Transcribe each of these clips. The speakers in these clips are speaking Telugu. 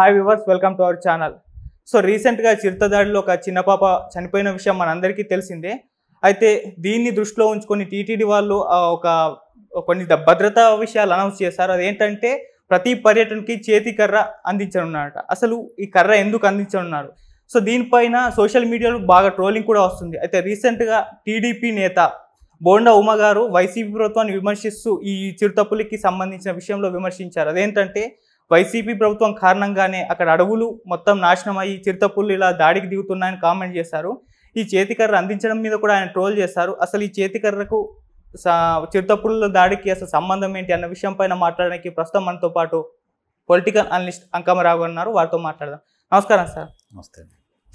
Hi viewers welcome to our channel so రీసెంట్గా చిరుతదాడిలో ఒక చిన్న పాప చనిపోయిన విషయం మనందరికీ తెలిసిందే అయితే దీన్ని దృష్టిలో ఉంచుకొని టీటీడీ వాళ్ళు ఒక కొన్ని భద్రతా విషయాలు అనౌన్స్ చేశారు అదేంటంటే ప్రతి పర్యటనకి చేతి కర్ర అందించనున్నారట అసలు ఈ కర్ర ఎందుకు అందించనున్నారు సో దీనిపైన సోషల్ మీడియాలో బాగా ట్రోలింగ్ కూడా వస్తుంది అయితే రీసెంట్గా టీడీపీ నేత బోండా ఉమ గారు వైసీపీ ప్రభుత్వాన్ని విమర్శిస్తూ ఈ చిరుతపులికి సంబంధించిన విషయంలో విమర్శించారు అదేంటంటే వైసీపీ ప్రభుత్వం కారణంగానే అక్కడ అడవులు మొత్తం నాశనం అయ్యి చిరుతపుల్లు ఇలా దాడికి దిగుతున్నాయని కామెంట్ చేశారు ఈ చేతికర్ర అందించడం మీద కూడా ఆయన ట్రోల్ చేశారు అసలు ఈ చేతికర్రకు చిరుతపుల్ల దాడికి అసలు సంబంధం ఏంటి అన్న విషయం పైన మాట్లాడడానికి ప్రస్తుతం మనతో పాటు పొలిటికల్ అనలిస్ట్ అంకమరావు ఉన్నారు వారితో మాట్లాడదాం నమస్కారం సార్ నమస్తే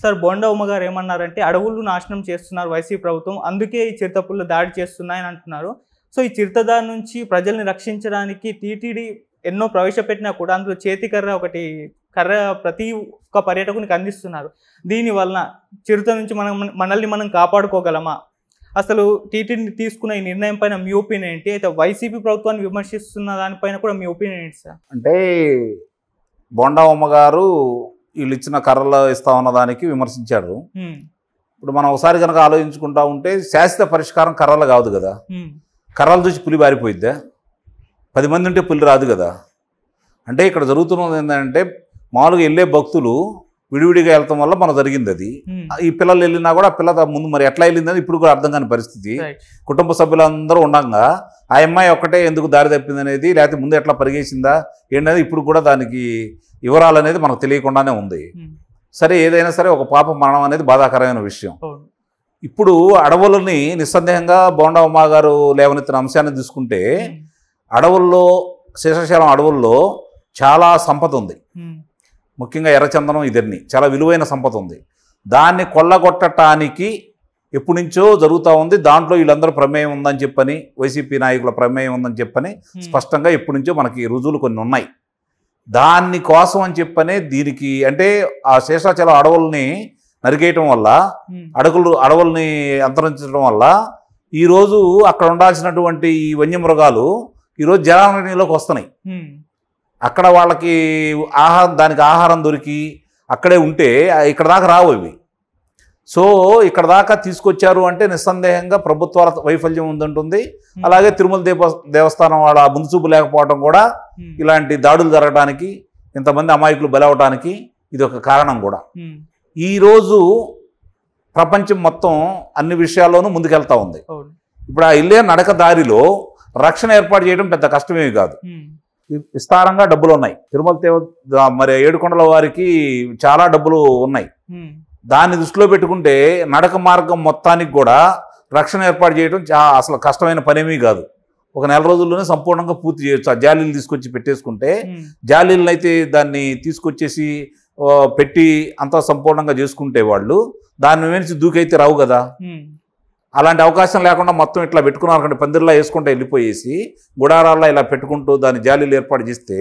సార్ బోండా ఉమ్మగారు ఏమన్నారంటే అడవులు నాశనం చేస్తున్నారు వైసీపీ ప్రభుత్వం అందుకే ఈ చిరుతపుల్లు దాడి చేస్తున్నాయని అంటున్నారు సో ఈ చిరుతదా నుంచి ప్రజల్ని రక్షించడానికి టీటీడీ ఎన్నో ప్రవేశపెట్టినా కూడా అందులో చేతికర్ర ఒకటి కర్ర ప్రతి ఒక్క పర్యాటకునికి అందిస్తున్నారు దీని వలన చిరుత నుంచి మనం మనల్ని మనం కాపాడుకోగలమా అసలు టీటీని తీసుకున్న ఈ నిర్ణయం పైన మీ ఒపీనియన్ ఏంటి అయితే వైసీపీ ప్రభుత్వాన్ని విమర్శిస్తున్న దానిపైన కూడా మీ ఒపీనియన్ ఏంటి సార్ అంటే బొండా అమ్మగారు వీళ్ళు ఇచ్చిన కర్రలు ఇస్తా ఉన్న దానికి విమర్శించారు ఇప్పుడు మనం ఒకసారి కనుక ఆలోచించుకుంటా ఉంటే శాశ్వత పరిష్కారం కర్రలు కాదు కదా కర్రలు చూసి పులి బారిపోయిద్దా పది మంది ఉంటే పులి రాదు కదా అంటే ఇక్కడ జరుగుతున్నది ఏంటంటే మామూలుగా వెళ్ళే భక్తులు విడివిడిగా వెళ్తాం వల్ల మనం జరిగింది అది ఈ పిల్లలు వెళ్ళినా కూడా ఆ పిల్ల ముందు మరి ఎట్లా వెళ్ళిందని ఇప్పుడు కూడా అర్థం కాని పరిస్థితి కుటుంబ సభ్యులందరూ ఉండగా ఆ అమ్మాయి ఒక్కటే ఎందుకు దారి తప్పింది అనేది లేకపోతే ముందు ఎట్లా పరిగేసిందా ఏంటనేది ఇప్పుడు కూడా దానికి వివరాలు అనేది మనకు తెలియకుండానే ఉంది సరే ఏదైనా సరే ఒక పాప మరణం అనేది బాధాకరమైన విషయం ఇప్పుడు అడవులని నిస్సందేహంగా బోండవమ్మ గారు లేవనెత్తిన అంశాన్ని తీసుకుంటే అడవుల్లో శేషశాలం అడవుల్లో చాలా సంపద ఉంది ముఖ్యంగా ఎర్రచందనం ఇద్దరిని చాలా విలువైన సంపద ఉంది దాన్ని కొల్లగొట్టడానికి ఎప్పటి నుంచో జరుగుతూ ఉంది దాంట్లో వీళ్ళందరూ ప్రమేయం ఉందని చెప్పని వైసీపీ నాయకుల ప్రమేయం ఉందని చెప్పని స్పష్టంగా ఎప్పటి నుంచో మనకి రుజువులు కొన్ని ఉన్నాయి దాన్ని కోసం అని చెప్పనే దీనికి అంటే ఆ శేషాచల అడవుల్ని నరికేయటం వల్ల అడవులు అడవుల్ని అంతరించడం వల్ల ఈరోజు అక్కడ ఉండాల్సినటువంటి ఈ వన్యమృగాలు ఈరోజు జనాలలోకి వస్తున్నాయి అక్కడ వాళ్ళకి ఆహారం దానికి ఆహారం దొరికి అక్కడే ఉంటే ఇక్కడ దాకా రావు ఇవి సో ఇక్కడ దాకా తీసుకొచ్చారు అంటే నిస్సందేహంగా ప్రభుత్వాల వైఫల్యం ఉందంటుంది అలాగే తిరుమల దేవ దేవస్థానం వాళ్ళ ముందు చూపు లేకపోవడం కూడా ఇలాంటి దాడులు జరగడానికి ఇంతమంది అమాయకులు బలవటానికి ఇది ఒక కారణం కూడా ఈరోజు ప్రపంచం మొత్తం అన్ని విషయాల్లోనూ ముందుకెళ్తా ఉంది ఇప్పుడు ఆ ఇల్లే నడక దారిలో రక్షణ ఏర్పాటు చేయడం పెద్ద కష్టమేమి కాదు విస్తారంగా డబ్బులు ఉన్నాయి తిరుమల దేవ మరి ఏడుకొండల వారికి చాలా డబ్బులు ఉన్నాయి దాన్ని దృష్టిలో పెట్టుకుంటే నడక మార్గం మొత్తానికి కూడా రక్షణ ఏర్పాటు చేయడం అసలు కష్టమైన పనేమీ కాదు ఒక నెల రోజుల్లోనే సంపూర్ణంగా పూర్తి చేయొచ్చు ఆ జాలీలు తీసుకొచ్చి పెట్టేసుకుంటే జాలీలను అయితే దాన్ని తీసుకొచ్చేసి పెట్టి అంతా సంపూర్ణంగా చేసుకుంటే వాళ్ళు దాని నుంచి దూకైతే రావు కదా అలాంటి అవకాశం లేకుండా మొత్తం ఇట్లా పెట్టుకున్నారు కానీ పందిరిలా వేసుకుంటూ వెళ్ళిపోయేసి గుడారాల్లో ఇలా పెట్టుకుంటూ దాని జాలీలు ఏర్పాటు చేస్తే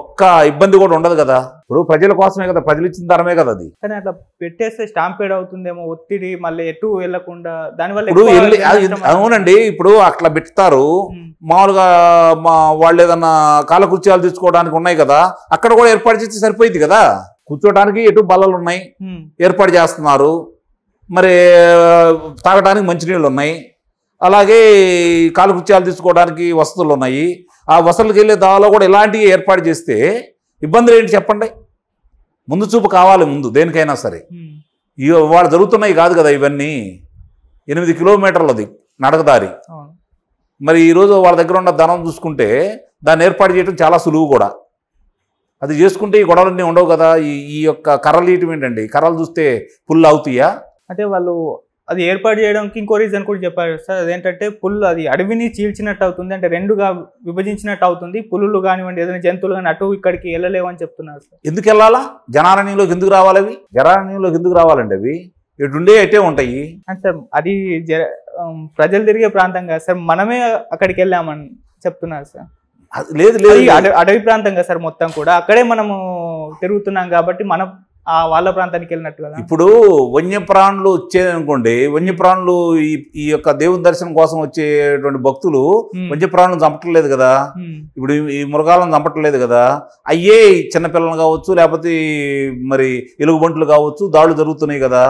ఒక్క ఇబ్బంది కూడా ఉండదు కదా ఇప్పుడు ప్రజల కోసమే కదా ప్రజలు ఇచ్చిన ధరమే కదా అది కానీ అట్లా పెట్టేస్తే స్టాంపేడ్ అవుతుందేమో ఒత్తిడి మళ్ళీ ఎటు వెళ్లకుండా దానివల్ల ఇప్పుడు అవునండి ఇప్పుడు అట్లా పెట్టుతారు మామూలుగా మా వాళ్ళు ఏదన్నా కాలకృత్యాలు తీసుకోవడానికి ఉన్నాయి కదా అక్కడ కూడా ఏర్పాటు చేస్తే సరిపోయింది కదా కూర్చోడానికి ఎటు బల్లలు ఉన్నాయి ఏర్పాటు చేస్తున్నారు మరి తాగడానికి మంచినీళ్ళు ఉన్నాయి అలాగే కాలకృత్యాలు తీసుకోవడానికి వసతులు ఉన్నాయి ఆ వసతులకు వెళ్ళే దాలో కూడా ఇలాంటివి ఏర్పాటు చేస్తే ఇబ్బందులు ఏంటి చెప్పండి ముందు చూపు కావాలి ముందు దేనికైనా సరే వాళ్ళు జరుగుతున్నాయి కాదు కదా ఇవన్నీ ఎనిమిది కిలోమీటర్లది నడకదారి మరి ఈరోజు వాళ్ళ దగ్గర ఉన్న ధనం చూసుకుంటే దాన్ని ఏర్పాటు చేయడం చాలా సులువు కూడా అది చేసుకుంటే ఈ గొడవలన్నీ ఉండవు కదా ఈ ఈ యొక్క కర్రలు ఇయటం ఏంటండి కర్రలు చూస్తే పుల్లు అవుతాయా అంటే వాళ్ళు అది ఏర్పాటు చేయడానికి ఇంకో రీజన్ కూడా చెప్పారు సార్ అదేంటంటే పుల్లు అది అడవిని చీల్చినట్టు అవుతుంది అంటే రెండుగా విభజించినట్టు అవుతుంది పులులు కానివ్వండి ఏదైనా జంతువులు కానీ అటు ఇక్కడికి వెళ్ళలేవు అని చెప్తున్నారు సార్ ఎందుకు వెళ్ళాలా జనారణ్యంలోకి ఎందుకు రావాలి అవి జనారణ్యంలోకి ఎందుకు రావాలండి అవి ఇటుండే అయితే ఉంటాయి అంటే అది ప్రజలు తిరిగే ప్రాంతం కాదు సార్ మనమే అక్కడికి వెళ్ళామని చెప్తున్నారు సార్ లేదు లేదు అడవి ప్రాంతం కదా సార్ మొత్తం కూడా అక్కడే మనము తిరుగుతున్నాం కాబట్టి మన ఆ వాళ్ళ ప్రాంతానికి వెళ్ళినట్టు కదా ఇప్పుడు వన్యప్రాణులు వచ్చేదనుకోండి వన్యప్రాణులు ఈ యొక్క దేవుని దర్శనం కోసం వచ్చేటువంటి భక్తులు వన్యప్రాణులు చంపట్లేదు కదా ఇప్పుడు ఈ మృగాలను చంపట్లేదు కదా అయ్యే చిన్నపిల్లలు కావచ్చు లేకపోతే మరి ఎలుగుబంట్లు కావచ్చు దాడులు జరుగుతున్నాయి కదా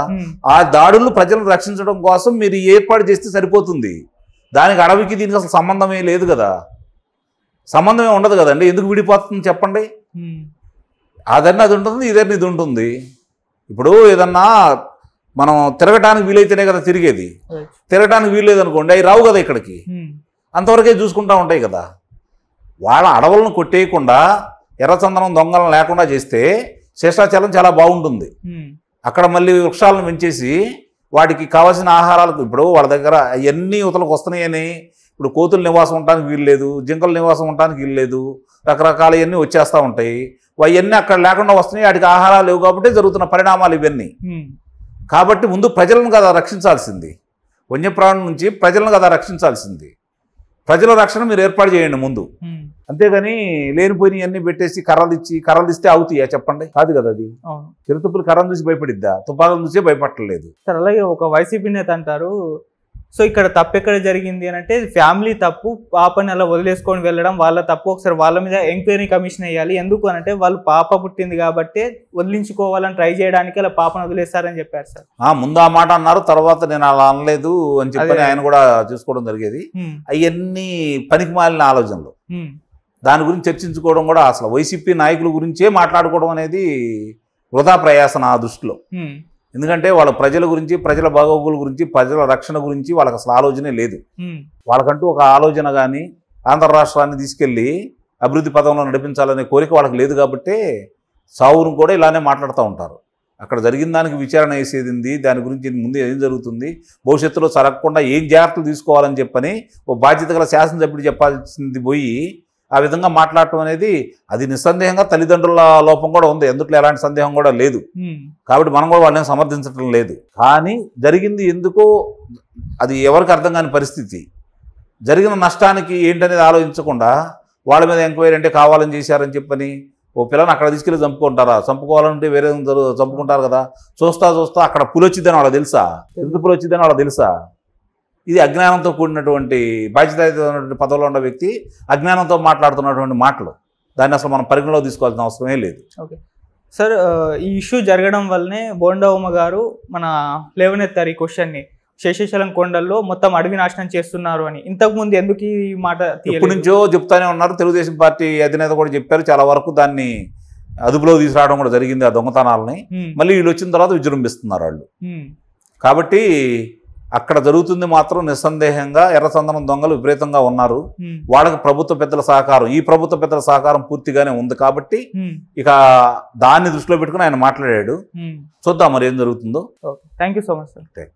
ఆ దాడులను ప్రజలను రక్షించడం కోసం మీరు ఏర్పాటు చేస్తే సరిపోతుంది దానికి అడవికి దీనికి అసలు సంబంధమే లేదు కదా సంబంధమే ఉండదు కదండి ఎందుకు విడిపోతుంది చెప్పండి అదన్నీ అది ఉంటుంది ఇదన్నీ ఇది ఉంటుంది ఇప్పుడు ఏదన్నా మనం తిరగటానికి వీలైతేనే కదా తిరిగేది తిరగటానికి వీల్లేదు అనుకోండి అవి రావు కదా ఇక్కడికి hmm. అంతవరకే చూసుకుంటా ఉంటాయి కదా వాళ్ళ అడవులను కొట్టేయకుండా ఎర్రచందనం దొంగలను లేకుండా చేస్తే శేషాచలం చాలా బాగుంటుంది hmm. అక్కడ మళ్ళీ వృక్షాలను పెంచేసి వాటికి కావాల్సిన ఆహారాలకు ఇప్పుడు వాళ్ళ దగ్గర అవన్నీ ఉతలకు వస్తున్నాయని ఇప్పుడు కోతుల నివాసం ఉండడానికి వీల్లేదు జింకల నివాసం ఉండడానికి వీల్లేదు రకరకాలవన్నీ వచ్చేస్తూ ఉంటాయి అవన్నీ అక్కడ లేకుండా వస్తున్నాయి వాటికి ఆహారాలు లేవు కాబట్టి జరుగుతున్న పరిణామాలు ఇవన్నీ కాబట్టి ముందు ప్రజలను కదా రక్షించాల్సింది వన్యప్రాణం నుంచి ప్రజలను కదా రక్షించాల్సింది ప్రజల రక్షణ మీరు ఏర్పాటు చేయండి ముందు అంతేగాని లేనిపోయిన అన్ని పెట్టేసి కర్రలు ఇచ్చి కర్రలు ఇస్తే అవుతాయా చెప్పండి కాదు కదా అది చిరుతుప్పులు కర్రలు చూసి భయపడిద్దా తుపాకులు చూసే భయపడలేదు సార్ అలాగే ఒక వైసీపీ నేత అంటారు సో ఇక్కడ తప్పు ఎక్కడ జరిగింది అని అంటే ఫ్యామిలీ తప్పు పాపని అలా వదిలేసుకొని వెళ్ళడం వాళ్ళ తప్పు ఒకసారి వాళ్ళ మీద ఎంక్వైరీ కమిషన్ వేయాలి ఎందుకు అని అంటే వాళ్ళు పాప పుట్టింది కాబట్టి వదిలించుకోవాలని ట్రై చేయడానికి అలా పాపను వదిలేస్తారని చెప్పారు సార్ ముందు ఆ మాట అన్నారు తర్వాత నేను అలా అనలేదు అని చెప్పి ఆయన కూడా చూసుకోవడం జరిగేది అవన్నీ పనికి మాలిన ఆలోచనలు దాని గురించి చర్చించుకోవడం కూడా అసలు వైసీపీ నాయకుల గురించే మాట్లాడుకోవడం అనేది వృధా ప్రయాసం నా దృష్టిలో ఎందుకంటే వాళ్ళ ప్రజల గురించి ప్రజల బాగోగుల గురించి ప్రజల రక్షణ గురించి వాళ్ళకి అసలు ఆలోచనే లేదు వాళ్ళకంటూ ఒక ఆలోచన కానీ ఆంధ్ర రాష్ట్రాన్ని తీసుకెళ్ళి అభివృద్ధి పదంలో నడిపించాలనే కోరిక వాళ్ళకి లేదు కాబట్టి సావును కూడా ఇలానే మాట్లాడుతూ ఉంటారు అక్కడ జరిగిన దానికి విచారణ వేసేది దాని గురించి ముందు ఏం జరుగుతుంది భవిష్యత్తులో జరగకుండా ఏం జాగ్రత్తలు తీసుకోవాలని చెప్పని ఓ బాధ్యత గల శాసనసభ్యుడు చెప్పాల్సింది పోయి ఆ విధంగా మాట్లాడటం అనేది అది నిస్సందేహంగా తల్లిదండ్రుల లోపం కూడా ఉంది ఎందుకు ఎలాంటి సందేహం కూడా లేదు కాబట్టి మనం కూడా వాళ్ళని సమర్థించడం లేదు కానీ జరిగింది ఎందుకు అది ఎవరికి అర్థం కాని పరిస్థితి జరిగిన నష్టానికి ఏంటనేది ఆలోచించకుండా వాళ్ళ మీద ఎంక్వైరీ అంటే కావాలని చేశారని చెప్పని ఓ పిల్లని అక్కడ తీసుకెళ్ళి చంపుకుంటారా చంపుకోవాలంటే వేరే చంపుకుంటారు కదా చూస్తా చూస్తా అక్కడ పులి వచ్చిందని వాళ్ళకి తెలుసా ఎందుకు పులి వచ్చిందని వాళ్ళకి తెలుసా ఇది అజ్ఞానంతో కూడినటువంటి బాధ్యత పదవులు ఉన్న వ్యక్తి అజ్ఞానంతో మాట్లాడుతున్నటువంటి మాటలు దాన్ని అసలు మనం పరిగణలో తీసుకోవాల్సిన అవసరమే లేదు ఓకే సార్ ఈ ఇష్యూ జరగడం వల్లనే బోండవమ్మ గారు మన లేవనెత్తారు ఈ క్వశ్చన్ని శేషేశ్వరం కొండల్లో మొత్తం అడవి నాశనం చేస్తున్నారు అని ఇంతకుముందు ఎందుకు ఈ మాట ఎప్పటి నుంచో చెప్తానే ఉన్నారు తెలుగుదేశం పార్టీ అధినేత కూడా చెప్పారు చాలా వరకు దాన్ని అదుపులో తీసుకురావడం కూడా జరిగింది ఆ దొంగతనాలని మళ్ళీ వీళ్ళు వచ్చిన తర్వాత విజృంభిస్తున్నారు వాళ్ళు కాబట్టి అక్కడ జరుగుతుంది మాత్రం నిస్సందేహంగా ఎర్రచందనం దొంగలు విపరీతంగా ఉన్నారు వాళ్ళకి ప్రభుత్వ పెద్దల సహకారం ఈ ప్రభుత్వ పెద్దల సహకారం పూర్తిగానే ఉంది కాబట్టి ఇక దాన్ని దృష్టిలో పెట్టుకుని ఆయన మాట్లాడాడు చూద్దాం మరి ఏం జరుగుతుందో థ్యాంక్ సో మచ్ సార్